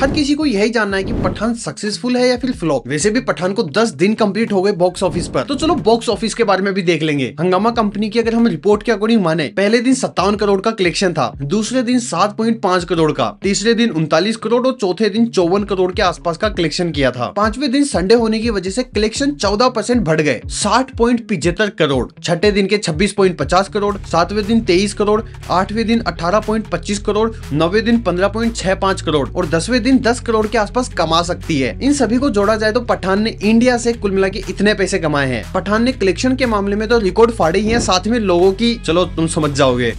हर किसी को यही जानना है कि पठान सक्सेसफुल है या फिर फ्लॉप वैसे भी पठान को 10 दिन कंप्लीट हो गए बॉक्स ऑफिस पर तो चलो बॉक्स ऑफिस के बारे में भी देख लेंगे हंगामा कंपनी की अगर हम रिपोर्ट के अकॉर्डिंग माने पहले दिन सत्तावन करोड़ का कलेक्शन था दूसरे दिन सात पॉइंट पाँच करोड़ का तीसरे दिन उनतालीस करोड़ और चौथे दिन चौवन करोड़ के आसपास का कलेक्शन किया था पांचवे दिन संडे होने की वजह से कलेक्शन चौदह परसेंट बढ़ गए साठ पॉइंट पिछहत्तर करोड़ छठे दिन के छब्बीस पॉइंट पचास करोड़ सातवें दिन तेईस करोड़ आठवें दिन अठारह पॉइंट पच्चीस करोड़ नौवे दिन पंद्रह पॉइंट छह पाँच करोड़ और दसवें प्रतिदिन दस करोड़ के आसपास कमा सकती है इन सभी को जोड़ा जाए तो पठान ने इंडिया से कुल मिला के इतने पैसे कमाए हैं पठान ने कलेक्शन के मामले में तो रिकॉर्ड फाड़े ही है साथ में लोगों की चलो तुम समझ जाओगे